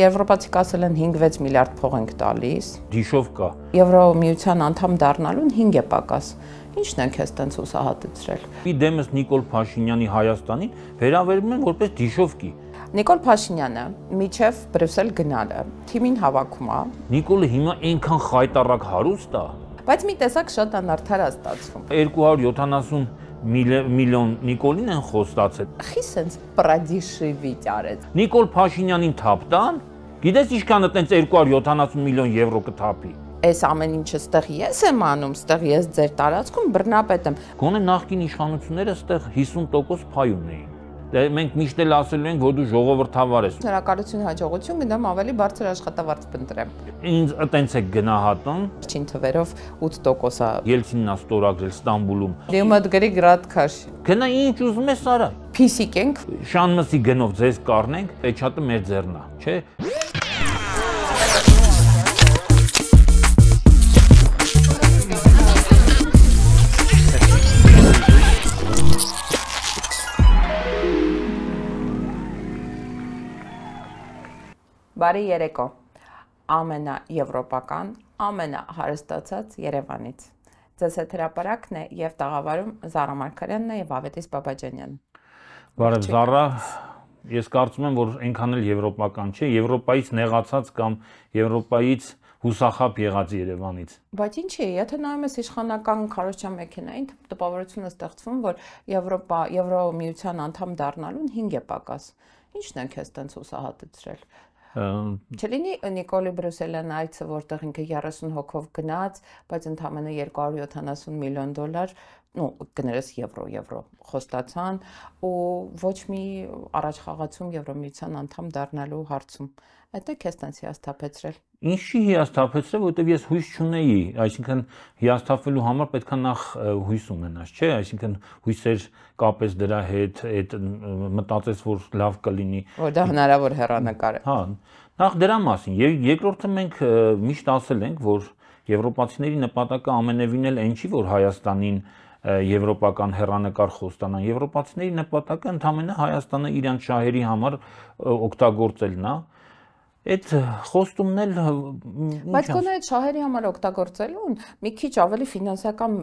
Եվրոպացիք ասել են 5-6 միլիարդ փող ենք տալիս։ Դիշով կա։ Եվրոմիության անդամ դառնալուն 5 է պակաս։ Ինչն ենք ես տենց հուսահատեցրել։ Մի դեմս Նիկոլ Փաշինյանի Հայաստանին վերաբերում են որպես դիշովկի։ Նիկոլ Փաշինյանը միջև Բրյուսել գնալը թիմին հավաքում է։ Նիկոլը հիմա այնքան խայտարակ հարուստ է, բայց մի տեսակ շատ անարդար է ստացվում։ 270 միլիոն Նիկոլին են խոստացել։ Խի սենց պրադիշևիտ արեց։ Նիկոլ Փաշինյանին թափտան, գիտես ինչքան է տենց 270 միլիոն եվրո կթափի։ Այս ամեն ինչը ստեղ ես եմ անում, ստեղ ես ձեր տարածքում բռնապետ եմ։ Գոնե նախկին իշխանությունները ստեղ 50% փայուն էին։ Դե մենք միշտ էլ ասելու ենք, որ դու ժողովրդավար ես։ Շնորհակալություն հաջողություն, գնամ ավելի բարձր աշխատավարձ կընտրեմ։ Ինձ այտենց է գնահատում։ Չին թվերով 8%-ա։ Ելցինն է ստորագրել Ստամբուլում։ Դեմդ գրի գրատքաշ։ Գնա ինչ ուզում ես արա։ Փիսիկ ենք։ Շանմսի գնով ձեզ կառնենք, պեչատը մեր ձեռնա, չէ՞։ Բարի երեկո։ Ամենաեվրոպական, ամենահարստացած Երևանից։ Ձեզ հետ հրապարակն է եւ տաղավարում Զարա Մարկարյանն է եւ Ավետիս Բաբաջանյանը։ Բարև Զարա, ես կարծում եմ, որ այնքան էլ եվրոպական չէ, Եվրոպայից նեղացած կամ Եվրոպայից հուսախապ եղած Երևանից։ Բայց ինչ է, եթե նայում ես իշխանական քարոշչա մեքենային, տպավորությունը ստեղծվում, որ Եվրոպա, Եվրոմիության անդամ դառնալուն 5 է պակաս։ Ինչն է քեզ տենց հուսահատեցրել։ Չլինի Նիկոլի Բրուսելյան այցը, որտեղ ինքը 30 հոգով գնաց, բայց ընդամենը 270 միլիոն դոլար ну կներես եվրո եվրո խոստացան ու ոչ մի առաջխաղացում եվրոմիության անդամ դառնալու հարցում այդտեղ քեզ տենց հիասթափեցրել Ինչի հիասթափեցրել որովհետև ես հույս չունեի այսինքն հիասթափվելու համար պետքա նախ հույս ունենաս չէ այսինքն հույսեր կապես դրա հետ այդ մտածես որ լավ կլինի որ դա հնարավոր հեռանկար է հա նախ դրա մասին երկրորդը մենք միշտ ասել ենք որ եվրոպացիների նպատակը ամենևին էլ այն չի որ Հայաստանին եվրոպական հերանեկար խոստանան։ Եվրոպացիների նպատակը ընդամենը Հայաստանը իրան շահերի համար օգտագործելն է, Այդ խոստումն էլ Բայց գոնե այդ շահերի համար օգտագործելուն մի քիչ ավելի ֆինանսական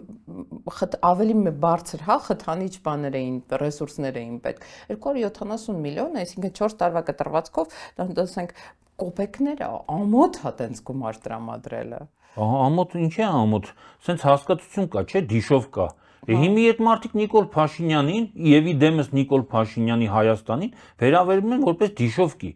ավելի բարձր, հա, խթանիչ բաներ էին, ռեսուրսներ էին պետք։ 270 միլիոն, այսինքն 4 տարվա կտրվածքով, ասենք կոպեկները ամոթ հա տենց գումար տրամադրելը։ Ահա ամոթ ինչ է ամոթ։ Սենց հասկացություն կա, չէ, դիշով կա։ Ա Հիմի այդ մարդիկ Նիկոլ Փաշինյանին եւ ի դեմս Նիկոլ Փաշինյանի Հայաստանին վերաբերվում են որպես դիշովկի։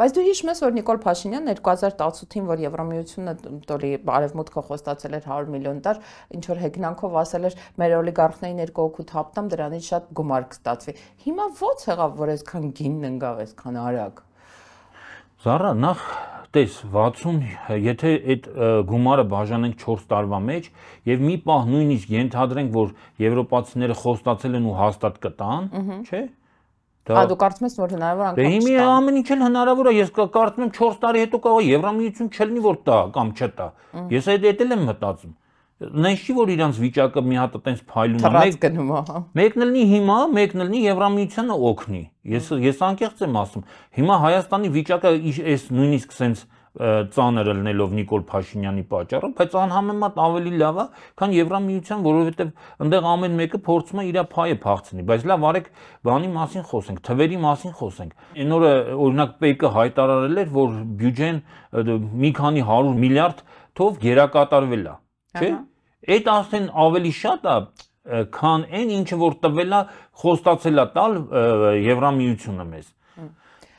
Բայց դու հիշում ես, որ Նիկոլ Փաշինյան 2018-ին, որ Եվրամիությունը տոլի արևմուտքը խոստացել էր 100 միլիոն դար, ինչ որ հեգնանքով ասել էր, մեր օլիգարխներին երկու օգուտ հապտամ, դրանից շատ գումար կստացվի։ Հիմա ո՞նց եղավ, որ այսքան գինն ընկավ այսքան արագ։ Զարա, նախ տես 60, եթե այդ գումարը բաժանենք 4 տարվա մեջ եւ մի պահ նույնիսկ ենթադրենք, որ եվրոպացիները խոստացել են ու հաստատ կտան, չէ՞։ Դա Ա դու կարծում ես որ հնարավոր անգամ չտա։ Դե հիմա ամեն ինչ էլ հնարավոր է, ես կարծում եմ 4 տարի հետո կարող է Եվրամիություն չլինի որ տա կամ չտա։ Ես այդ էլ եմ մտածում նենց չի որ իրանց վիճակը մի հատ այտենց փայլում է։ Մեկ գնում է, հա։ Մեկն ելնի հիմա, մեկն ելնի Եվրամիությանը օգնի։ Ես ես անկեղծ եմ ասում։ Հիմա Հայաստանի վիճակը այս նույնիսկ սենց ծանր ելնելով Նիկոլ Փաշինյանի պատճառով, բայց անհամեմատ ավելի լավ է, քան Եվրամիության, որովհետև այնտեղ ամեն մեկը փորձում է իր փայը փախցնի, բայց լավ արեք բանի մասին խոսենք, թվերի մասին խոսենք։ Այն օրը օրինակ ՊԵԿ-ը հայտարարել էր, որ բյուջեն մի քանի 100 միլիարդ թով գերակատարվել է, չէ՞։ Ահա Այդ արդեն ավելի շատ է, քան այն ինչը որ տվելա խոստացելա տալ Եվրամիությունը մեզ։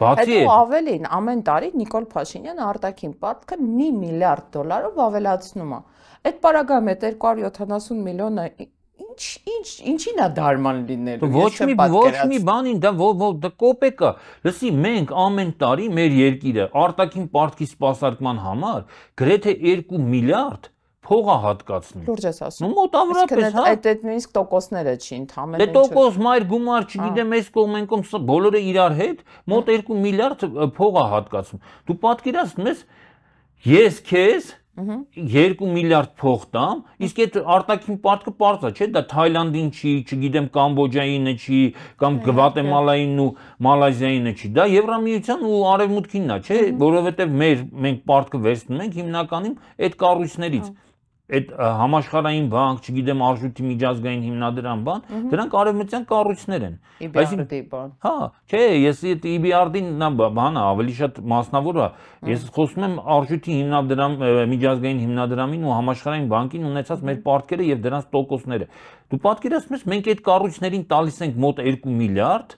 Բացի այդ ավելին ամեն տարի Նիկոլ Փաշինյանը արտաքին պատկը 1 միլիարդ դոլարով ավելացնում է։ Այդ պարագայում է 270 միլիոնը ինչ ինչ ինչին է դարման լինելու ոչ մի ոչ մի բանին դա դա կոպեկը լսի մենք ամեն տարի մեր երկիրը արտաքին պարտքի սպասարկման համար գրեթե 2 միլիարդ փողը հատկացնի։ Լուրջ ես ասում։ Ну մոտավորապես, հա։ Այդ այդ նույնիսկ տոկոսները չի ընդհանրապես։ Դե տոկոս մայր գումար հա։ չգիտեմ, այս կողմ այն կողմ բոլորը իրար հետ մոտ 2 հա։ միլիարդ փողը հատկացում։ Դու պատկերացնում ես ես քեզ 2 միլիարդ փող տամ, հա։ իսկ այդ արտաքին պարտքը པարզ է, չէ՞, դա Թայլանդին չի, չգիտեմ Կամբոջային է չի, կամ Գվատեմալային ու Մալայզիային է չի։ Դա Եվրամիության ու Արևմուտքինն է, չէ՞, որովհետև մեր մենք պարտքը վերցնում ենք հիմնականում այդ կառույցներից այդ համաշխարհային բանկ, չգիտեմ, արժույթի միջազգային հիմնադրամ բան, դրանք արևմտյան կառույցներ են։ IBRD բան։ Հա, չէ, ես այդ IBRD-ն նա բանը ավելի շատ մասնավոր է։ Ես խոսում եմ արժույթի հիմնադրամ միջազգային հիմնադրամին ու համաշխարհային բանկին ունեցած մեր պարտքերը եւ դրանց տոկոսները։ Դու պատկերացնես, մենք այդ կառույցներին տալիս ենք մոտ 2 միլիարդ,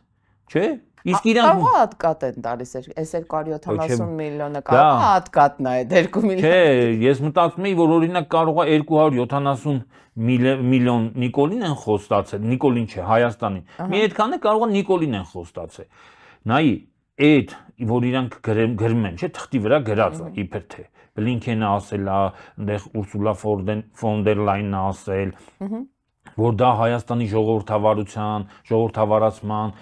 չէ՞, Իսկ իրանք կարող հատկատ են տալիս այս 270 միլիոնը կարող հատկատն է 2 միլիոն։ Չէ, ես մտածում եի, որ օրինակ կարող է 270 միլիոն Նիկոլին են խոստացել, Նիկոլին չէ, Հայաստանին։ Մի այդքանը կարող է Նիկոլին են խոստացել։ Նայի, այդ որ իրանք գրում են, չէ, թղթի վրա գրած է իբր թե Բլինքենը ասել է, այնտեղ Ուրսուլա Ֆոնդեր Լայնն ասել։ Ահա որ դա Հայաստանի ժողովրդավարության, ժողովրդավարացման,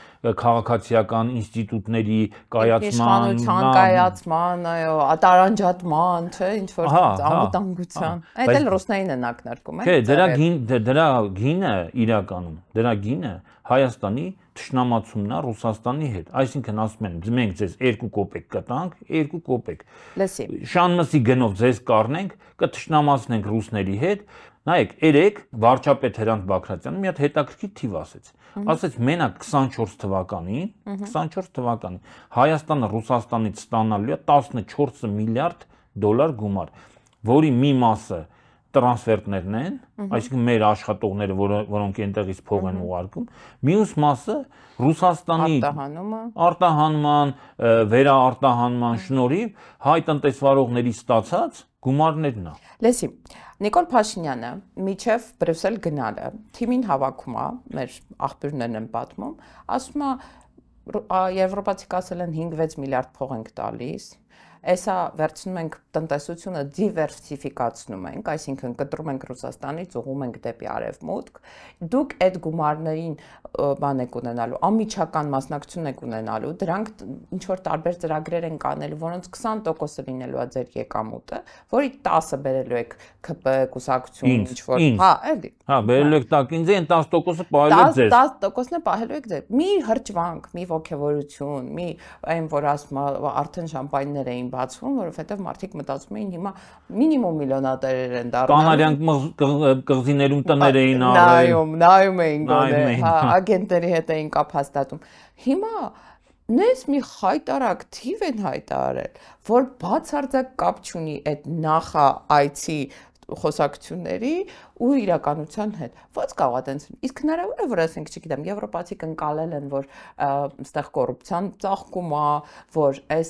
քաղաքացիական ինստիտուտների կայացման, կայացման, այո, տարանջատման, չէ, ինչ որ անվտանգության։ Այդ էլ ռուսներին են ակնարկում, է։ Չէ, դրա գին դե, դրա գինը իրականում, դրա գինը Հայաստանի ճշնամացումն է Ռուսաստանի հետ։ Այսինքն ասում են, մենք ձեզ 2 կոպեկ կտանք, 2 կոպեկ։ Լսի։ Շանմսի գնով ձեզ կառնենք, կտշնամացնենք ռուսների հետ, Նայեք, երեք վարչապետ Հրանտ Բաքրատյանը մի հատ հետաքրքիր թիվ ասեց։ Ասեց մենակ 24 թվականին, 24 թվականին Հայաստանը Ռուսաստանից ստանալու է 14 միլիարդ դոլար գումար, որի մի մասը տրանսֆերտներն են, այսինքն մեր աշխատողները, որոնք այնտեղից փող են ուղարկում, մյուս մասը Ռուսաստանի արտահանումը, արտահանման, վերաարտահանման շնորհիվ հայ տնտեսվարողների ստացած գումարներն է։ Լսի, Նիկոլ Փաշինյանը միջև Բրյուսել գնալը թիմին հավաքում է, մեր աղբյուրներն են պատմում, ասում է եվրոպացիք ասել են 5-6 միլիարդ փող ենք տալիս Այսա վերցնում ենք տնտեսությունը դիվերսիֆիկացնում ենք, այսինքն կտրում ենք Ռուսաստանից, ուղում ենք դեպի արևմուտք։ Դուք այդ գումարներին բան եք ունենալու, ամիջական մասնակցություն եք ունենալու, դրանք ինչ որ տարբեր ծրագրեր են կանել, որոնց 20%-ը լինելու է ձեր եկամուտը, որի 10-ը բերելու եք ԿՊ կուսակցություն ինչ որ, հա, էլի։ Հա, բերելու եք տակ ինձ, այն 10%-ը պահելու եք ձեզ։ 10%-ն է պահելու եք ձեզ։ Մի հրճվանք, մի ողքեվորություն, մի այն որ ասում արդեն շամպայններ էին բացվում, որովհետև մարդիկ մտածում էին հիմա մինիմում միլիոնատերեր են դառնում։ Կանարյան կղզիներում տներ էին արել։ Նայում, նայում էին գոնե, հա, ագենտների հետ էին կապ հաստատում։ Հիմա նես մի հայտարակ թիվ են հայտարարել, որ բացարձակ կապ չունի այդ նախա IT խոսակցությունների ու իրականության հետ։ Ո՞նց կարող է այդպես։ Իսկ հնարավոր է, որ ասենք, չգիտեմ, եվրոպացի կնկալել են, որ այդտեղ կոռուպցիան ծաղկում է, որ այս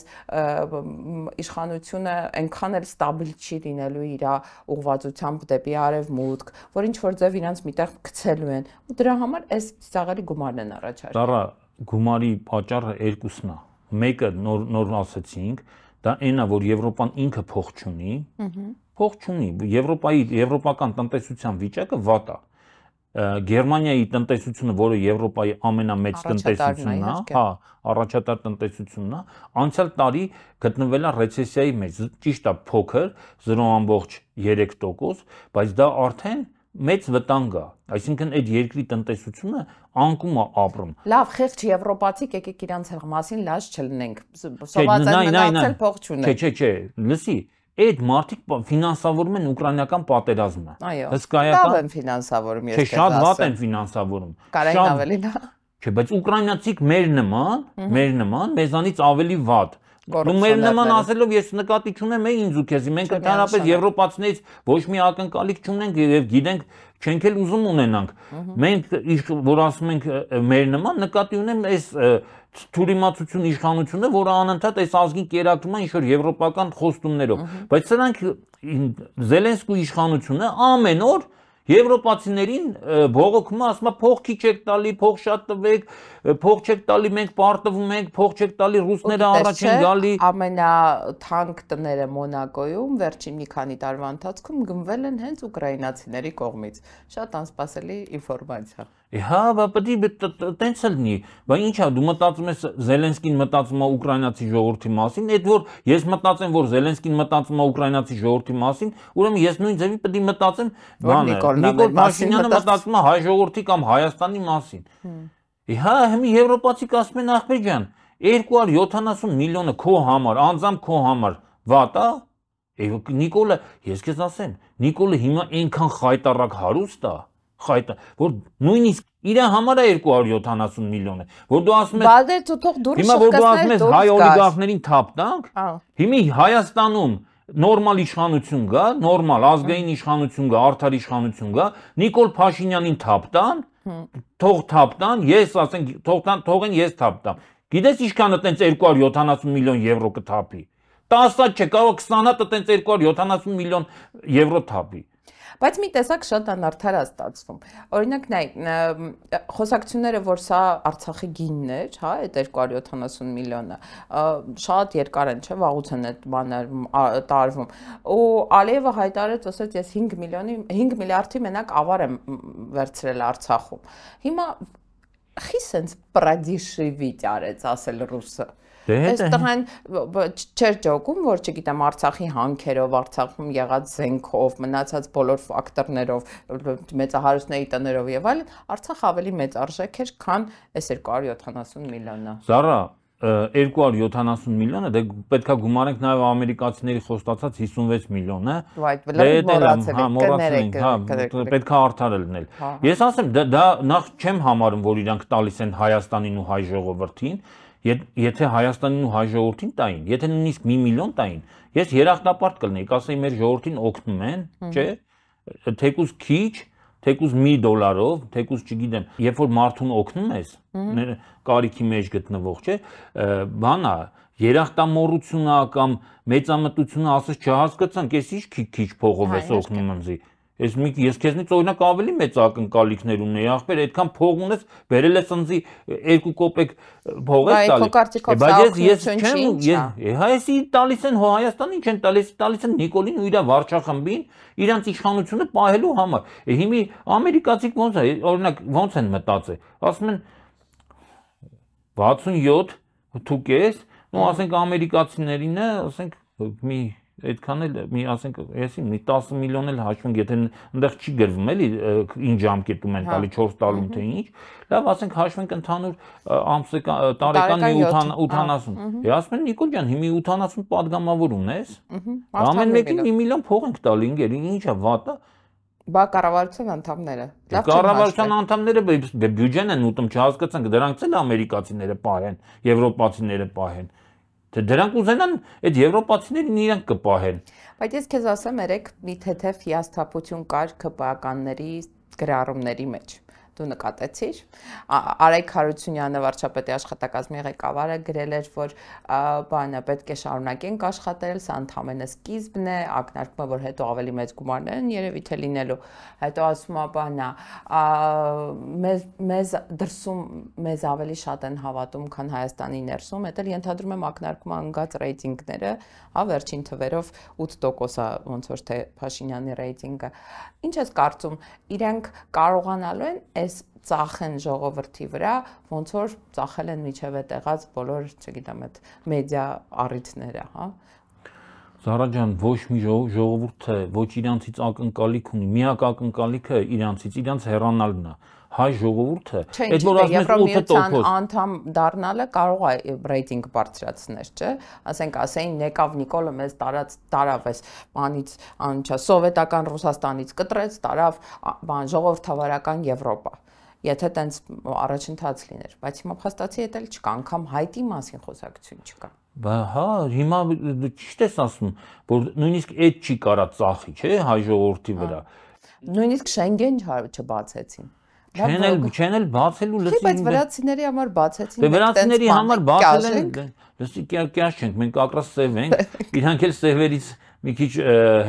իշխանությունը այնքան էլ ստաբիլ չի լինելու իր ուղղվածությամբ դեպի արևմուտք, որ ինչ որ ձև իրանց միտեղ գցելու են։ Ու դրա համար այս ծաղերի գումարն են առաջարկում։ Դարա գումարի պատճառը երկուսն է։ Մեկը նոր նոր ասացինք, դա այնա, որ Եվրոպան ինքը փող չունի։ Ահա փող չունի։ Եվրոպայի եվրոպական տնտեսության վիճակը վատ է։ Գերմանիայի տնտեսությունը, որը Եվրոպայի ամենամեծ տնտեսությունն է, հա, առաջատար տնտեսությունն է, անցյալ տարի գտնվել է ռեցեսիայի մեջ։ Ճիշտ է, փոքր 0.3%, բայց դա արդեն մեծ վտանգ է։ Այսինքն այդ երկրի տնտեսությունը անկում է ապրում։ Լավ, խեղճ եվրոպացիք եկեք իրանց մասին լաց չլինենք։ Սովածը մնացել փող չունեն։ Չէ, չէ, չէ, լսի, այդ մարդիկ ֆինանսավորում են ուկրաինական պատերազմը։ Այո։ Հսկայական։ Լավ են ֆինանսավորում, ես կասեմ։ Չէ, շատ վատ են ֆինանսավորում։ Կարային ավելի լավ։ Չէ, բայց ուկրաինացիք մեր նման, մեր նման, մեզանից ավելի վատ։ Ու մեր նման ասելով ես նկատի չունեմ ինձ ու քեզի։ Մենք ընդհանրապես եվրոպացիներից ոչ մի ակնկալիք չունենք եւ գիտենք չենք էլ ուզում ունենանք։ Մենք որ ասում ենք մեր նման նկատի ունեմ այս թուրիմացություն իշխանությունն է, որը անընդհատ այս ազգին կերակրում է ինչ-որ եվրոպական խոստումներով, բայց սրանք Զելենսկու իշխանությունը ամեն օր եվրոպացիներին բողոքում է, ասում է փող քիչ եք տալի, փող շատ տվեք, փող չեք տալի, մենք պարտվում ենք, փող չեք տալի, ռուսները առաջ են գալի։ Ամենաթանկ տները Մոնակոյում վերջին մի քանի տարվա ընթացքում գնվել են հենց ուկրաինացիների կողմից։ Շատ անսպասելի ինֆորմացիա։ Հա, բա պետք է տենց էլ լինի։ Բա ի՞նչա, դու մտածում ես Զելենսկին մտածում է ուկրաինացի ժողովրդի մասին, այդ որ ես մտածեմ, որ Զելենսկին մտածում է ուկրաինացի ժողովրդի մասին, ուրեմն ես նույն ձևի պետք է մտածեմ բանը։ Նիկոլ Փաշինյանը մտածում է հայ ժողովրդի կամ Հայաստանի մասին։ Հա, հիմա եվրոպացիք ասում են ախպեր ջան, 270 միլիոնը քո համար, անձամբ քո համար վատ է։ Եվ Նիկոլը, ես քեզ ասեմ, Նիկոլը հիմա այնքան խայտարակ հարուստ է, խայտա, որ նույնիսկ իր համար է 270 միլիոնը, որ դու ասում ես Բադե թող դուրս Հիմա որ դու ասում ես հայ օլիգարխներին թափ տանք, հիմա Հայաստանում նորմալ իշխանություն կա, նորմալ ազգային իշխանություն կա, արդար իշխանություն կա, Նիկոլ Փաշինյանին թափ տան, թող թափտան, ես ասենք թողտան, թողեն ես թափտամ։ Գիտես ինչքան է տենց 270 միլիոն եվրո կթափի։ 10-ը չկա, 20-ը տենց 270 միլիոն եվրո թափի բայց մի տեսակ շատ անարդար է ստացվում։ Օրինակ նայեք, խոսակցությունները, որ սա Արցախի գինն էր, հա, այդ 270 միլիոնը, շատ երկար են, չէ՞, վաղուց են այդ բանը տարվում։ Ու Ալիևը հայտարարեց, ասաց, ես 5 միլիոնի 5 միլիարդի մենակ ավար եմ վերցրել Արցախում։ Հիմա խի սենց պրադիշևիտ արեց ասել ռուսը։ Այս դե հա։ տղան չէր ճոկում, որ չգիտեմ Արցախի հանքերով, Արցախում եղած զենքով, մնացած բոլոր ֆակտորներով, մեծահարուստների տներով եւ այլն, Արցախ ավելի մեծ արժեք էր, քան այս 270 միլիոնը։ Զարա 270 միլիոնը, դե պետքա գումարենք նաև ամերիկացիների խոստացած 56 միլիոնը։ դե, դե մոռացել հա, ենք, հա, կներեք, հա, պետքա արդար լինել։ Ես ասեմ, դա նախ չեմ համարում, որ իրանք տալիս են Հայաստանին ու հայ ժողովրդին, Եթե Հայաստանին ու հայ ժողովրդին տային, եթե նույնիսկ 1 միլիոն տային, ես երախտապարտ կլինեի, կասեի մեր ժողովրդին օգնում են, չէ՞, թեկուզ քիչ, թեկուզ մի դոլարով, թեկուզ չգիտեմ, երբ որ մարդուն օգնում ես, կարիքի մեջ գտնվող, չէ՞, բանա, երախտամորությունա կամ մեծամտությունը ասես չհասկացանք, ես ի՞նչ քիչ-քիչ փողով հա, ես օգնում ինձի։ Ես մի ես քեզնից օրինակ ավելի մեծ ակնկալիքներ ունեի, ախպեր, այդքան փող ունես, բերել ես ինձի 2 կոպեկ փող ես տալիս։ Բայց ես ես չեմ, ես հայսի հա, տալիս են Հայաստանին, չեն տալիս, տալիս են Նիկոլին ու իր վարչախմբին իրանց իշխանությունը պահելու համար։ Հիմի ամերիկացիք ոնց է, օրինակ ոնց են մտածել։ Ասում են 67 թուք ես, ու ասենք ամերիկացիներին, ասենք մի այդքան էլ մի ասենք եսի մի 10 միլիոն էլ հաշվում եթե այնտեղ չի գրվում էլի ինչ ժամկետում են հա։ տալի 4 տարում թե ինչ լավ ասենք հաշվենք ընդհանուր ամսական տարեկան մի 80 հա, հե ասում են Նիկոլ ջան հիմի 80 падգամավորումն ես ամեն մեկին 1 միլիոն փող ենք տալի ինգեր ինչա վատա բա կառավարության անդամները դե լավ կառավարության անդամները բյուջեն են ուտում չհասկացանք դրանք էլ ամերիկացիները պահեն եվրոպացիները պահեն Դե դրանք ուզենան այդ եվրոպացիներին իրենք կպահեն։ Բայց ես քեզ ասեմ, երեք մի թեթև հիասթափություն կար քպականների գրառումների մեջ դու նկատեցիր Արայք Հարությունյանը վարչապետի աշխատակազմի ղեկավարը գրել էր որ բանը պետք է շարունակենք աշխատել սա ընդհանրապես սկիզբն է ակնարկումը որ հետո ավելի մեծ գումարներ են երևի թե լինելու հետո ասում է բանա մեզ մեզ դրսում մեզ ավելի շատ են հավատում քան Հայաստանի ներսում դա էլ ենթադրում եմ ակնարկման անկած ռեյտինգները հա վերջին թվերով 8% է ոնց որ թե Փաշինյանի ռեյտինգը ինչ ես կարծում իրենք կարողանալու են այս ծախեն ժողովրդի վրա, ոնց որ ծախել են միջև է տեղած բոլոր, չգիտեմ, այդ մեդիա առիթները, հա։ Զարա ջան, ոչ մի ժողովուրդ է, ոչ իրանցից ակնկալիք ունի։ Միակ ակնկալիքը իրանցից, իրանց հեռանալն է։ իրան հայ ժողովուրդը այդ որ ասում 8% անդամ դառնալը կարող է ռեյտինգ բարձրացնել, չէ՞։ Ասենք ասեին եկավ Նիկոլը մեզ տարած տարավ էս բանից անչա սովետական Ռուսաստանից կտրեց, տարավ բան ժողովրդավարական Եվրոպա եթե տենց առաջընթաց լիներ, բայց հիմա փաստացի դա էլ չկա, անգամ հայտի մասին խոսակցություն չկա։ Բա հա, հիմա ճիշտ ես ասում, որ նույնիսկ այդ չի կարա ծախի, չէ, հայ ժողովրդի հա։ վրա։ Նույնիսկ Շենգեն չբացեցին։ Չեն էլ չեն էլ բացելու լսին։ Բայց վրացիների համար բացեցին։ Դե վրացիների համար բացել են։ դե- Լսի կյաշ չենք, մենք ակրաս սև ենք։ Իրանք էլ սևերից մի քիչ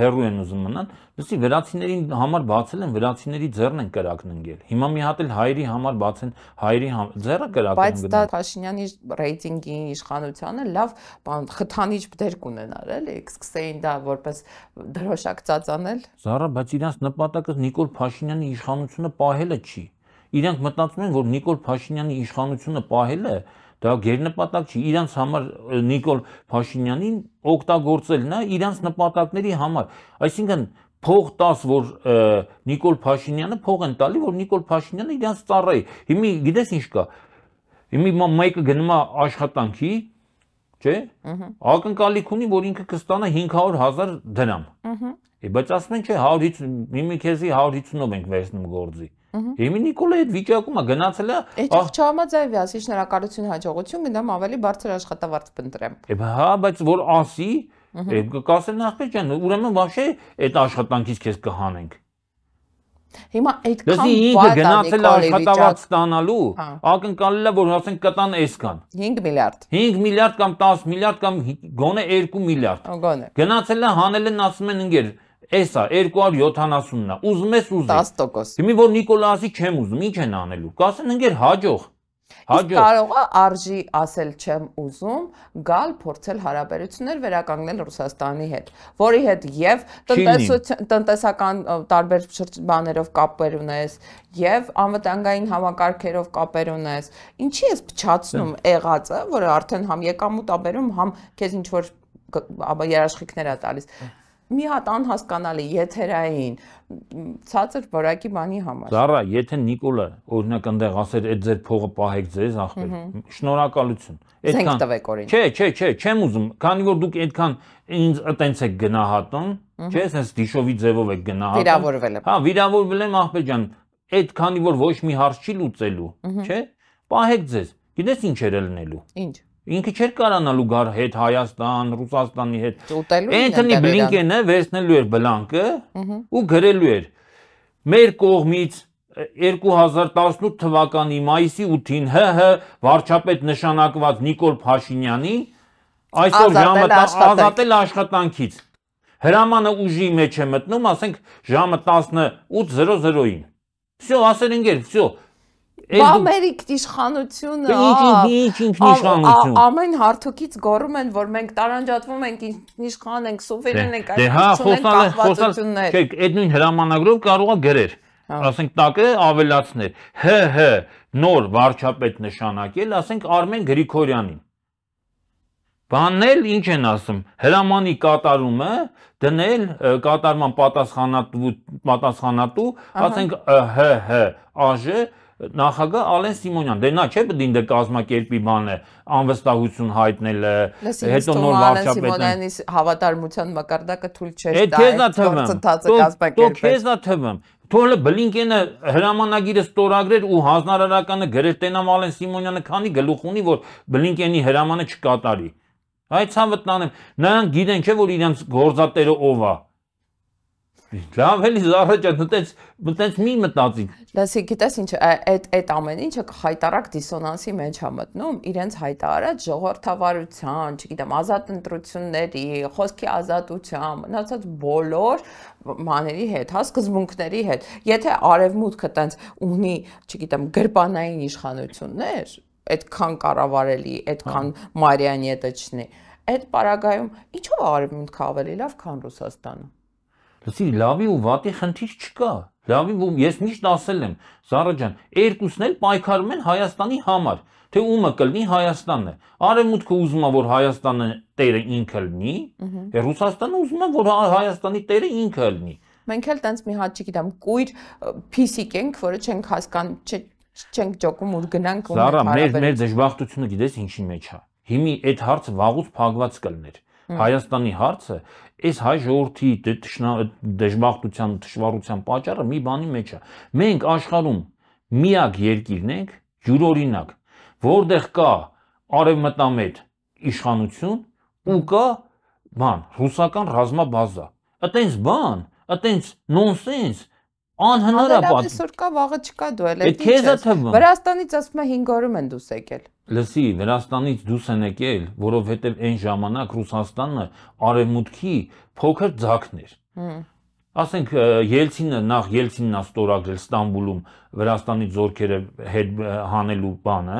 հերու են ուզում մնան։ Լսի վրացիների համար բացել են, վրացիների ձեռն են կրակն ընկել։ Հիմա մի հատ էլ հայերի համար բացեն, հայերի հա- ձեռը կրակն ընկել։ Բայց դա Փաշինյանի ռեյտինգի իշխանությանը լավ բան խթանիչ դեր կունենար, էլի, կսկսեին դա որպես դրոշակ ծածանել։ Զարա, բայց իրանց նպատակը Նիկոլ Փաշինյանի իշխանությունը պահելը չի իրանք մտածում են, որ Նիկոլ Փաշինյանի իշխանությունը պահելը դա գերնպատակ չի, իրանք համար Նիկոլ Փաշինյանին օգտագործելն է իրանք նպատակների համար։ Այսինքն փող 10, որ Նիկոլ Փաշինյանը փող են տալի, որ Նիկոլ Փաշինյանը իրանք ծառայի։ Հիմի գիտես ինչ կա։ Հիմի մեկը գնում է աշխատանքի, չէ՞։ Ակնկալիք ունի, որ ինքը կստանա 500.000 դրամ։ Ահա։ Բայց ասում են, չէ, 150 միմի քեզի 150-ով ենք վերցնում գործի։ Ահա Հիմա Նիկոլը այդ վիճակում է գնացել է։ Ահա չհամաձայնվի, ասի շնորհակալություն հաջողություն, գնամ ավելի բարձր աշխատավարձ կընտրեմ։ Հա, բայց որ ասի, Եվ կասեն նախպես ջան, ուրեմն вообще այդ աշխատանքից քեզ կհանենք։ Հիմա այդքան բան է գնացել աշխատավարձ ստանալու, ակնկալել է որ ասենք կտան այսքան։ 5 միլիարդ։ 5 միլիարդ կամ 10 միլիարդ կամ գոնե 2 միլիարդ։ Գոնե։ Գնացել է հանել են ասում են ընկեր Էսա 270-ն է։ Ուզում ես ուզի։ 10%։ Հիմա որ Նիկոլասի չեմ ուզում, ի՞նչ են անելու։ Կասեն ընկեր հաջող։ Հաջող։ Կարող է արժի ասել չեմ ուզում, գալ փորձել հարաբերություններ վերականգնել Ռուսաստանի հետ, որի հետ եւ տնտեսական տարբեր բաներով կապեր ունես, եւ անվտանգային համակարգերով կապեր ունես։ Ինչի ես փչացնում եղածը, որը արդեն համ եկամուտ աբերում, համ քեզ ինչ որ երաշխիքներ է տալիս մի հատ անհասկանալի եթերային ցածր որակի բանի համար։ Զարա, եթե Նիկոլը օրինակ այնտեղ ասեր, այդ ձեր փողը պահեք ձեզ, ախպեր։ Շնորհակալություն։ Այդքան։ Զենք տվեք օրինակ։ Չէ, չէ, չէ, չեմ ուզում, քանի որ դուք այդքան ինձ այտենց եք գնահատում, չէ, այսպես դիշովի ձևով եք գնահատում։ Վիրավորվել եմ։ Հա, վիրավորվել եմ ախպեր ջան, այդ քանի որ ոչ մի հարց չի լուծելու, չէ։ Պահեք ձեզ։ Գիտես ինչ էր լինելու։ Ինչ։ Ինքը չէր կարանալու գար հետ Հայաստան, Ռուսաստանի հետ։ Էնթոնի Բլինկենը վերցնելու էր բլանկը ու գրելու էր մեր կողմից 2018 թվականի մայիսի 8-ին ՀՀ վարչապետ նշանակված Նիկոլ Փաշինյանի այսօր ժամը ազատել աշխատանքից։ Հրամանը ուժի մեջ է մտնում, ասենք ժամը 18:00-ին։ Всё, ասել ընկեր, всё, Բամերիկ իշխանությունը, իշխանություն։ Ամեն հարթուկից գոռում են, որ մենք տարանջատվում ենք, իշխան ենք, սուվերեն դե- ենք, դե այս հա, չունենք կախվածություններ։ Չէ, այդ նույն հրամանագրով կարող է գրեր հա։ ասենք տակը ավելացներ հհ նոր վարչապետ նշանակել ասենք Արմեն Գրիգորյանին բանել ինչ են ասում հրամանի կատարումը դնել կատարման պատասխանատու պատասխանատու ասենք հհ ԱԺ նախագահ Ալեն Սիմոնյան։ Դե նա չէ՞ դին դե կազմակերպի բան է, անվստահություն հայտնելը, հետո նոր վարչապետը։ Հավատարմության մակարդակը թույլ չէր տա այդ գործընթացը կազմակերպել։ Դու քեզնա թվում։ Թոլը Բլինկենը հրամանագիրը ստորագրեր ու հանրարարականը գրել տենամ Ալեն Սիմոնյանը քանի գլուխ ունի, որ Բլինկենի հրամանը չկատարի։ Այ ցավը տանեմ, նրանք գիտեն չէ՞ որ իրենց գործատերը ով է։ Լավ էլի զառաջ այդտենց այդտենց մի մտածի։ Լսի, գիտես ինչ, այդ այդ ամեն ինչը հայտարարակ դիսոնանսի մեջ է մտնում, իրենց հայտարարած ժողովրդավարության, չգիտեմ, ազատ ընտրությունների, խոսքի ազատության, մնացած բոլոր մաների հետ, հա սկզբունքների հետ։ Եթե արևմուտքը տենց ունի, չգիտեմ, գրպանային իշխանություններ, այդքան կառավարելի, այդքան հա։ մարիանետը չնի, այդ պարագայում ինչու արևմուտքը ավելի լավ քան Ռուսաստանը լսի, լավի ու վատի խնդիր չկա։ Լավի ու ես միշտ ասել եմ, Զարա ջան, երկուսն էլ պայքարում են Հայաստանի համար, թե ումը կլնի Հայաստանն է։ Արևմուտքը ուզում է, որ Հայաստանը տերը ինքը լինի, եւ Ռուսաստանը ուզում է, որ հա-, Հայաստանի տերը ինքը լինի։ Մենք էլ տենց մի հատ չգիտեմ, կույր փիսիկ ենք, որը չենք հասկանում, չենք ճոկում ուր գնանք ու Զարա, մեր մեր դժբախտությունը գիտես ինչի մեջ է։ Հիմի այդ հարցը վաղուց փակված կլներ։ Հայաստանի հարցը այս հայ ժողովրդի դժբախտության, դժվարության պատճառը մի բանի մեջ է։ Մենք աշխարհում միակ երկիրն ենք յուրօրինակ, որտեղ կա արևմտամետ իշխանություն ու կա բան, ռուսական ռազմաբազա։ Այտենց բան, այտենց նոնսենս Անհնար է պատմել։ Այսօր կա, վաղը չկա դու էլ էդ ինչ ես։ Վրաստանից ասում է 5 օրում են դուս եկել։ Լսի, Վրաստանից դուս են եկել, որովհետև այն ժամանակ Ռուսաստանը արևմուտքի փոքր ձակն էր ասենք Ելցինը նախ Ելցինն աստորագրել Ստամբուլում Վրաստանի ձորքերը հետ հանելու բանը,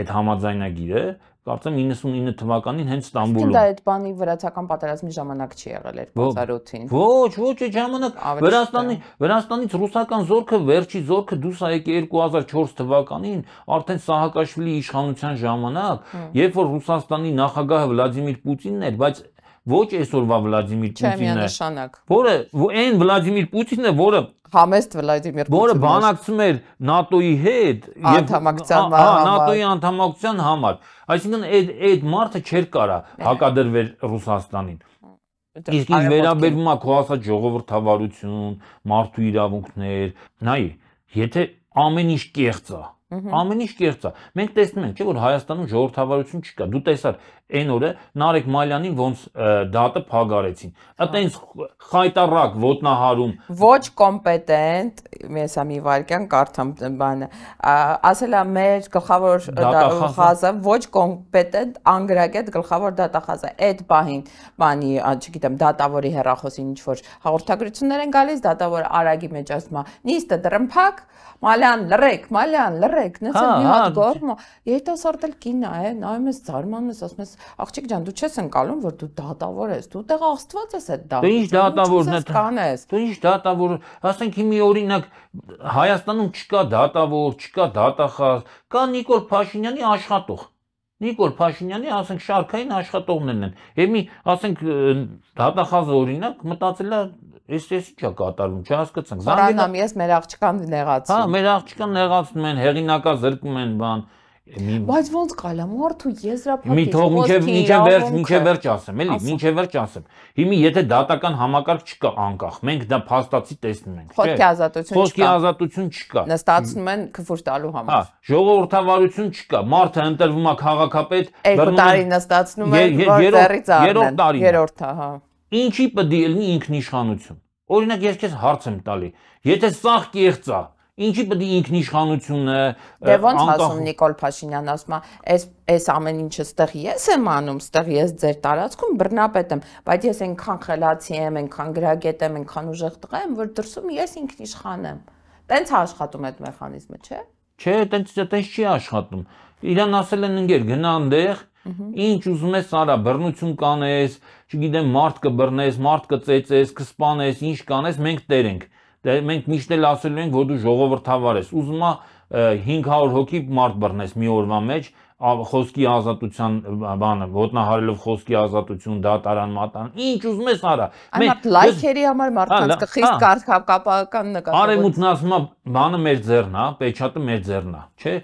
այդ համաձայնագիրը, կարծեմ 99 թվականին հենց Ստամբուլում։ Դա այդ բանի վրացական պատերազմի ժամանակ չի եղել 2008-ին։ Ոչ, ոչ, այդ ժամանակ Վրաստանի Վրաստանից ռուսական զորքը վերջի զորքը դուրս եկել 2004 թվականին, արդեն Սահակաշվիլի իշխանության ժամանակ, երբ որ Ռուսաստանի նախագահը Վլադիմիր Պուտինն էր, բայց ոչ այսօրվա Վլադիմիր Պուտինն է, որը այն Վլադիմիր Պուտինն է, որը համեստ Վլադիմիր Պուտինն է, որը բանակցում էր ՆԱՏՕ-ի հետ եւ ՆԱՏՕ-ի անդամակցության համար։ Այսինքն այդ այդ մարդը չէր կարա հակադրվել Ռուսաստանին։ Իսկ ինձ վերաբերվում է քո ասած ժողովրդավարություն, մարդու իրավունքներ, նայ, եթե ամեն ինչ կեղծ է, ամեն ինչ կեղծ է։ Մենք տեսնում ենք, չէ՞ որ Հայաստանում ժողովրդավարություն չկա։ Դու տեսար, այն օրը Նարեկ Մալյանին ոնց դատը փագարեցին։ Այտենց խայտարակ ոտնահարում։ Ոչ կոմպետենտ, ես ա մի վարքյան կարդամ բանը, ասել է մեր գլխավոր դատախազը ոչ կոմպետենտ, անգրագետ գլխավոր դատախազը այդ պահին բանի, չգիտեմ, դատավորի հերախոսին ինչ որ հաղորդագրություններ են գալիս, դատավորը արագի մեջ ասում է՝ «Նիստը դրմփակ, Մալյան լռեք, Մալյան լռեք, նեցեք հա, մի հատ գորմո»։ հա, Երիտասարդ էլ կինա է, նայում ես զարմանում ես, ասում ես աղջիկ ջան, դու չես ընկալում, որ դու դատավոր ես, դու տեղ Աստված ես այդ դե դատը։ Դու ինչ դատավորն ես կանես։ Դու դե ինչ դատավոր, ասենք հիմի օրինակ Հայաստանում չկա դատավոր, չկա դատախազ, կա Նիկոլ Փաշինյանի աշխատող։ Նիկոլ Փաշինյանի ասենք շարքային աշխատողներն են։ Եվ մի ասենք դատախազը օրինակ մտածել է Ես ես ի՞նչ է կատարվում, չհասկացանք։ Զանգենամ ես մեր աղջկան նեղացնում։ Հա, մեր աղջկան նեղացնում են, հեղինակա զրկում են բան։ Հա Բայց ո՞նց կարելի է մարդու եզրափակիչ Մի թող մինչև մինչև վերջ, մինչև վերջ ասեմ, էլի, մինչև վերջ ասեմ։ Հիմի եթե դատական համակարգ չկա անկախ, մենք դա փաստացի տեսնում ենք, չէ՞։ Խոսքի ազատություն չկա։ Խոսքի ազատություն չկա։ Նստացնում են քվոր տալու հա, համար։ Հա, ժողովրդավարություն չկա։ Մարդը ընտրվում է քաղաքապետ, բռնում է։ Երկու տարի նստացնում են, որ ձեռից առնեն։ Երրորդը, հա։ Ինչի՞ պետք է լինի ինքնիշխանություն։ Օրինակ ես քեզ հարց եմ տալի։ Եթե սաղ կեղծա, Ինչի պետք է ինքնիշխանությունը։ Դե ոնց ասում Նիկոլ Փաշինյանն ասում է, այս այս ամեն ինչը ստեղ ես եմ անում, ստեղ ես ձեր տարածքում բռնապետ եմ, բայց ես այնքան խելացի եմ, այնքան գրագետ եմ, այնքան ուժեղ տղա եմ, որ դրսում ես ինքնիշխան եմ։ Տենց է աշխատում այդ մեխանիզմը, չէ՞։ Չէ, տենց տենց չի աշխատում։ Իրան ասել են ընկեր, գնա այնտեղ, Ինչ ուզում ես արա, բռնություն կանես, չգիտեմ, մարդ կբռնես, մարդ կծեծես, կսպանես, ինչ կանես, մենք տեր ենք։ Դե մենք միշտ էլ ասելու ենք, որ դու ժողովրդավար ես։ Ուզում է 500 հոգի մարդ բռնես մի օրվա մեջ, խոսքի ազատության բանը, ոտնահարելով խոսքի ազատություն, դատարան մատան։ Ինչ ուզում ես արա։ Մենք լայքերի համար մարդկանց կխիստ կարգապահական նկատի։ Արևմուտն ասում է, բանը մեր ձեռն է, պեչատը մեր ձեռն է, չէ՞։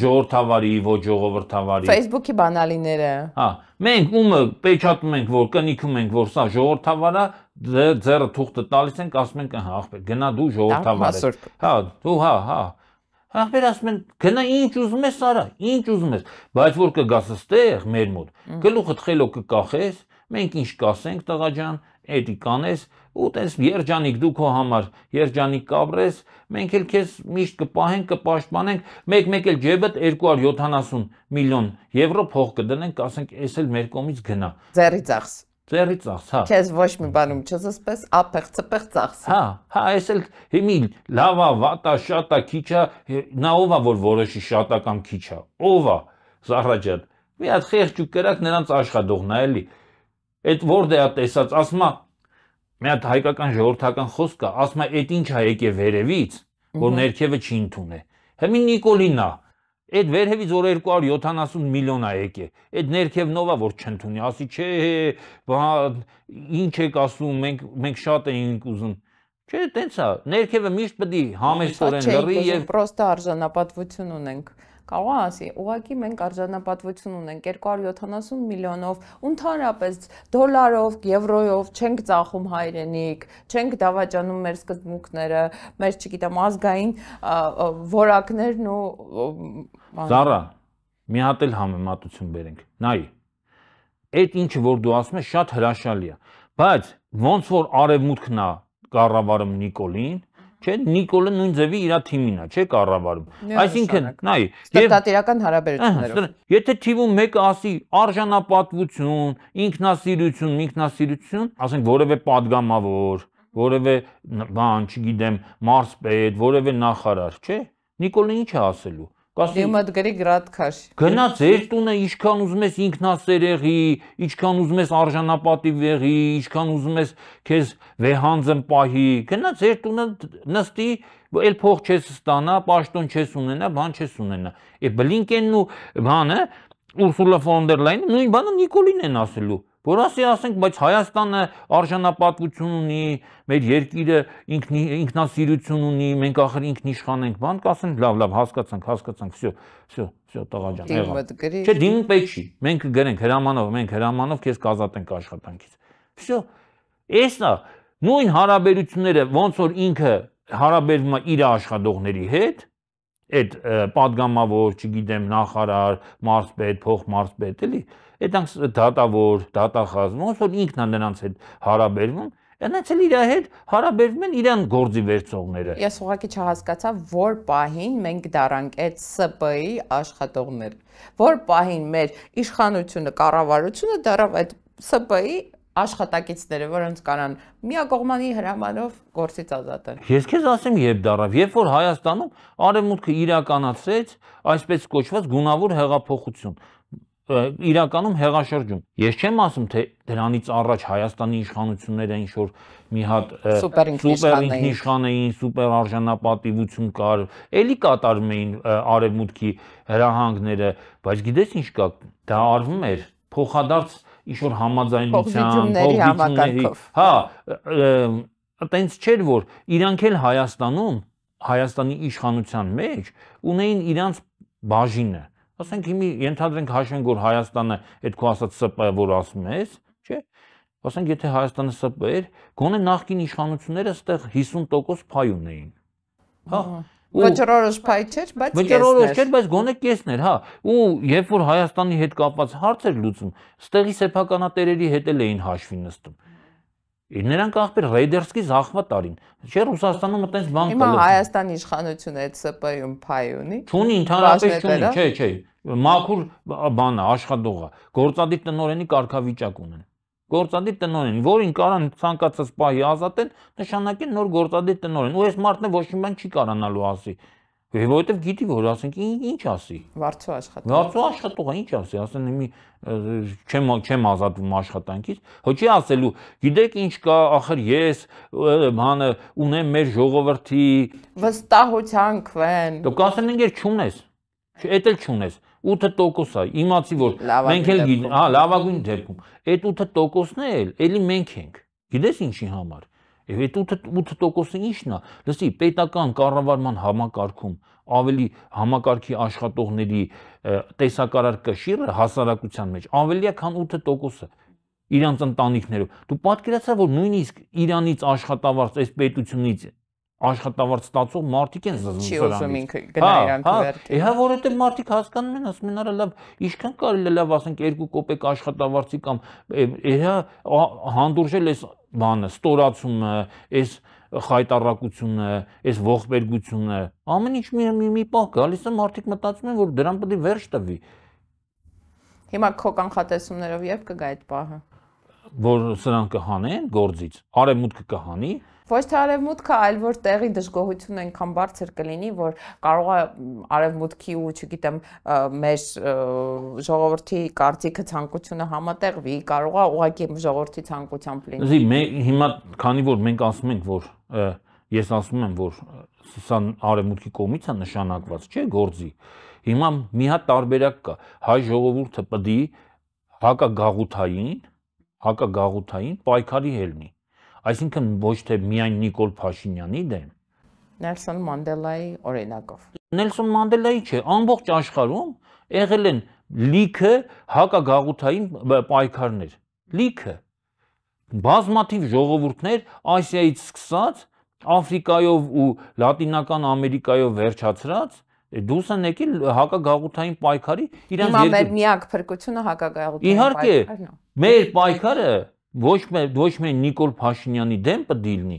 Ժողովրդավարի, ոչ ժողովրդավարի։ Facebook-ի բանալիները։ Հա, մենք ումը պեչատում ենք, որ կնիքում ենք, որ սա ժողովրդավար է, ձերը թուղթը տալիս ենք, ասում ենք, հա, ախպեր, գնա դու ժողովրդավարը։ Հա, դու հա, հա։ Ախպեր ասում են, գնա ինչ ուզում ես արա, ինչ ուզում ես, բայց որ կգաս ստեղ մեր մոտ, գլուխդ խելո կկախես, մենք ինչ կասենք, տղա ջան, էդի կանես, ու տես երջանիկ դու քո համար երջանիկ կապրես մենք էլ քեզ միշտ կպահենք կպաշտպանենք մեկ-մեկ էլ ջեբդ 270 միլիոն եվրո փող կդնենք ասենք էս էլ մեր կողմից գնա ձեռի ծախս Ձերի ծախս, հա։ Քեզ ոչ մի բանում չես ասպես, ափեղ ծպեղ ծախս։ Հա, հա, այս էլ հիմին լավա, վատա, շատա, քիչա, նա ով է որ որոշի շատա կամ քիչա։ Ով է, Զահրա ջան։ Մի հատ խեղճ ու կրակ նրանց աշխատողն է էլի։ Այդ որդ է տեսած, ասում է մի հատ հայկական ժողովրդական խոսք կա, ասում է այդ ինչ է եկե վերևից, որ ներքևը չի ընդունե։ Հիմին Նիկոլինն է, Այդ վերևից օր 270 միլիոն է եկե։ Այդ ներքևնովա որ չընդունի, ասի չէ, բա ինչ եք ասում, մենք մենք շատ էինք ուզում։ Չէ, տենց է։ Ներքևը միշտ պետք է համեստորեն լրի եւ պրոստա արժանապատվություն ունենք կարող է ասի, ուղղակի մենք արժանապատվություն ունենք 270 միլիոնով, ընդհանրապես դոլարով, եվրոյով չենք ծախում հայրենիք, չենք դավաճանում մեր սկզբունքները, մեր, չգիտեմ, ազգային որակներն ու Զարա, մի հատ էլ համեմատություն բերենք։ Նայ, այդ ինչը որ դու ասում ես շատ հրաշալի է, բայց ոնց որ արևմուտքն է կառավարում Նիկոլին, չէ Նիկոլը նույն ձևի իր թիմին է չէ կառավարում այսինքն նայ ստատատիրական հարաբերություններով եթե թիվում մեկը ասի արժանապատվություն ինքնասիրություն ինքնասիրություն ասենք որևէ падգամավոր որևէ բան չգիտեմ մարսպետ որևէ նախարար չէ Նիկոլը ի՞նչ է ասելու Կասի։ Դու դե մոտ գրի գրատ քաշ։ Գնա ձեր տունը ինչքան ուզում ես ինքնասերեղի, ինչքան ուզում ես արժանապատի վեղի, ինչքան ուզում ես քեզ վեհանձն պահի։ Գնա ձեր տունը նստի, էլ փող չես ստանա, աշտոն չես ունենա, բան չես ունենա։ Է բլինկենն ու բանը Ուրսուլա ֆոն դեր լայն նույն բանը Նիկոլին են ասելու։ Որ ասի ասենք, բայց Հայաստանը արժանապատվություն ունի, մեր երկիրը ինքնի ինքնասիրություն ունի, մենք ախր ինքնիշխան ենք, բան կասեն, լավ, լավ, հասկացանք, հասկացանք, վсё, վсё, վсё, տղա ջան, եղա։ Չէ, դիմում պետք չի։ Մենք գրենք հրամանով, մենք հրամանով քեզ կազատենք աշխատանքից։ Վсё։ Էսնա նույն հարաբերությունները, ոնց որ ինքը հարաբերվում է իր աշխատողների հետ, այդ падգամավոր, չգիտեմ, նախարար, մարզպետ, փոխմարզպետ, էլի, այդտեղ դատավոր, դատախազն ոնց որ ինքն է նրանց հետ հարաբերվում, Այնց էլ իր հետ հարաբերվում են իրան գործի վերցողները։ Ես ուղղակի չհասկացա, որ պահին մենք դարանք այդ ՍՊ-ի աշխատողներ, որ պահին մեր իշխանությունը, կառավարությունը դարավ այդ ՍՊ-ի աշխատակիցները, որոնց կանան միակողմանի հրամանով գործից ազատեն։ Ես քեզ ասեմ, երբ դարավ, երբ որ Հայաստանում արևմուտքը իրականացրեց այսպես կոչված գունավոր հեղափոխություն, իրականում հեղաշրջում։ Ես չեմ ասում, թե դրանից առաջ Հայաստանի իշխանությունները ինչ որ մի հատ սուպեր ինքնիշխան էին, սուպեր արժանապատվություն կար, ելի կատարում էին արևմուտքի հրահանգները, բայց գիտես ինչ կա, դա արվում էր փոխադարձ ինչ որ համաձայնության, փոխդիպների, հա, այտենց չէր որ իրանք էլ Հայաստանում Հայաստանի իշխանության մեջ ունեին իրանց բաժինը ասենք հիմի ենթադրենք հաշվենք որ Հայաստանը այդ քո ասած ՍՊ որ ասում ես, չէ՞։ Ասենք եթե Հայաստանը ՍՊ էր, գոնե նախկին իշխանությունները ստեղ 50% փայուն էին։ Հա։ Վճռորոշ փայ չէր, բայց վճռորոշ չէր, բայց գոնե կեսն էր, հա։ Ու երբ որ Հայաստանի հետ կապված հարց էր լուծում, ստեղի սեփականատերերի հետ էլ էին հաշվի նստում։ Նրանք ախպեր Ռեյդերսկի զախվա տարին։ Չէ Ռուսաստանում այտենց բան կա։ Հիմա Հայաստանի իշխանությունը այդ ՍՊ-ում փայ ունի։ Չունի, ընդհանրապես չունի, չէ, չէ։ Մաքուր բանը, աշխատողը, գործադիր տնորենի կարգավիճակ ունեն։ Գործադիր տնորեն, որին կարան ցանկացած պահի ազատեն, նշանակեն նոր գործադիր տնորեն։ Ու այս մարդն է ոչ մի բան չի կարանալու ասի։ Որովհետև գիտի որ ասենք ինչ ասի։ Վարձու աշխատող։ Վարձու աշխատողը ինչ ասի, ասեն մի չեմ չեմ ազատվում աշխատանքից, հո չի ասելու, գիտեք ինչ կա, ախր ես հանը ունեմ մեր ժողովրդի վստահության քվեն։ Դու կասեն ինքեր չունես։ Էդ էլ չունես։ 8%-ը իմացի որ մենք էլ գիտենք, հա, լավագույն դեպքում։ Այդ 8%-ն էլ էլի մենք ենք։ Գիտես ինչի համար։ Եվ այդ 8%-ը ի՞նչն է։ Լսի, պետական կառավարման համակարգում ավելի համակարգի աշխատողների տեսակարար կշիռը հասարակության մեջ ավելի է քան 8%-ը իրանց ընտանիքներով։ Դու պատկերացրա, որ նույնիսկ Իրանից աշխատավարձ այս պետությունից աշխատավարձ ստացող մարդիկ են զզվում սրանից։ Չի ուզում ինքը հա, գնա իրան քվերթի։ Հա, որովհետեւ մարդիկ հասկանում են, ասում են, արա լավ, ինչքան կարելի է լավ, ասենք 2 կոպեկ աշխատավարձի կամ հա հանդուրժել այս բանը, ստորացումը, այս խայտարակությունը, այս ողբերգությունը, ամեն ինչ մի մի, մի պահ գալիս է մարդիկ մտածում են, որ դրան պետք է վերջ տվի։ Հիմա քո կանխատեսումներով եւ կգա այդ պահը։ Որ սրանք կհանեն գործից, արևմուտքը կհանի, կա Ոչ թե արևմուտքը, այլ որ տեղի դժգոհությունը այնքան բարձր կլինի, որ կարող է արևմուտքի ու, չգիտեմ, մեր ժողովրդի կարծիքը ցանկությունը համատեղվի, կարող է ուղղակի ժողովրդի ցանկությամբ լինի։ Ուզի հիմա քանի որ մենք ասում ենք, որ ես ասում եմ, որ սա արևմուտքի կողմից է նշանակված, չէ՞ գործի։ Հիմա մի հատ տարբերակ կա։ Հայ ժողովուրդը պդի հակագաղութային հակագաղութային պայքարի հելնի այսինքն ոչ թե միայն Նիկոլ Փաշինյանի դեմ, Նելսոն Մանդելայի օրինակով։ Նելսոն Մանդելայի չէ, ամբողջ աշխարհում եղել են լիքը հակագաղութային պայքարներ։ Լիքը բազմաթիվ ժողովուրդներ Ասիայից սկսած Աֆրիկայով ու Լատինական Ամերիկայով վերջացրած դուրս են եկել հակագաղութային պայքարի իրենց երկու։ Հիմա մեր միակ փրկությունը հակագաղութային պայքարն է։ Իհարկե, մեր պայքարը ոչ մեր ոչ միայն Նիկոլ Փաշինյանի դեմ պդի լինի,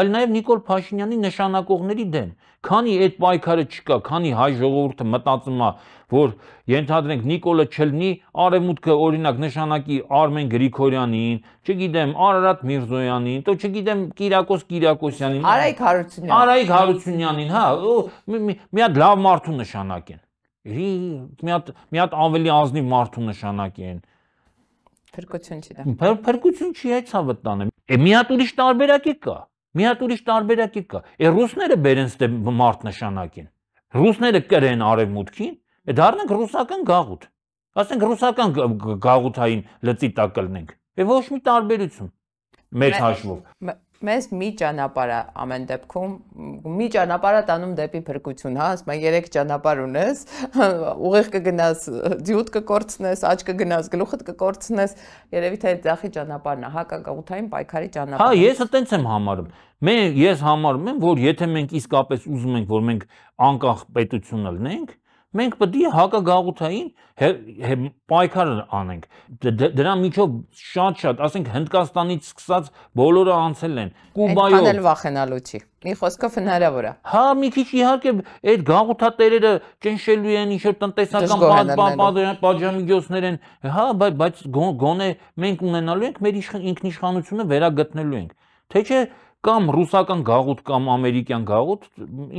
այլ նաև Նիկոլ Փաշինյանի նշանակողների դեմ։ Քանի այդ պայքարը չկա, քանի հայ ժողովուրդը մտածում է, որ ենթադրենք Նիկոլը չլինի, արևմուտքը օրինակ նշանակի Արմեն Գրիգորյանին, չգիտեմ Արարատ Միրզոյանին, તો չգիտեմ Կիրակոս Կիրակոսյանին, Արայիկ Հարությունյանին։ Արայիկ Հարությունյանին, հա, մի հատ լավ մարդու նշանակեն։ Իրի մի հատ մի հատ ավելի ազնիվ մարդու նշանակեն։ Փրկություն չի դա։ Փրկություն չի այդ ցավտան է։ Է մի հատ ուրիշ տարբերակի կա։ Մի հատ ուրիշ տարբերակի կա։ Է ռուսները բերեն ստե մարդ նշանակին։ Ռուսները կրեն արևմուտքին, է դառնանք ռուսական գաղութ։ Ասենք ռուսական գաղութային լծի տակ կլնենք։ Է ոչ մի տարբերություն մեր հաշվով մեզ մի ճանապարհ ամեն դեպքում մի ճանապարհ տանում դեպի փրկություն, հա, ասում եմ երեք ճանապարհ ունես, ուղիղ կգնաս, դյուտ կկորցնես, աճ կգնաս, գլուխդ կկորցնես, երևի թե ձախի ճանապարհն է, հակակաղութային պայքարի ճանապարհը։ Հա, ես հենց եմ համարում։ Մենք ես համարում եմ, որ եթե մենք իսկապես ուզում ենք, որ մենք անկախ պետություն լինենք, մենք պետք է հակագաղութային պայքար անենք։ Դրա միջով շատ-շատ, ասենք Հնդկաստանից սկսած բոլորը անցել են Կուբայով։ Այդքան էլ վախենալու չի։ Մի խոսքով հնարավոր է։ Հա, մի քիչ իհարկե այդ գաղութատերերը ճնշելու են ինչ-որ տնտեսական պատժամիջոցներ են։ Հա, բայց գոնե մենք ունենալու ենք մեր ինքնիշխանությունը վերագտնելու ենք։ Թե չէ կամ ռուսական գաղութ կամ ամերիկյան գաղութ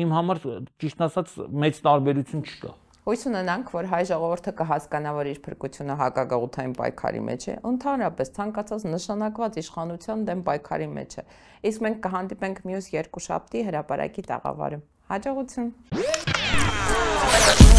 իմ համար ճիշտ ասած մեծ տարբերություն չկա հույս ունենանք, որ հայ ժողովուրդը կհասկանա, որ իր փրկությունը հակագաղութային պայքարի մեջ է, ընդհանրապես ցանկացած նշանակված իշխանության դեմ պայքարի մեջ է։ Իսկ մենք կհանդիպենք մյուս երկու շաբթի հրապարակի տաղավարում։ Հաջողություն։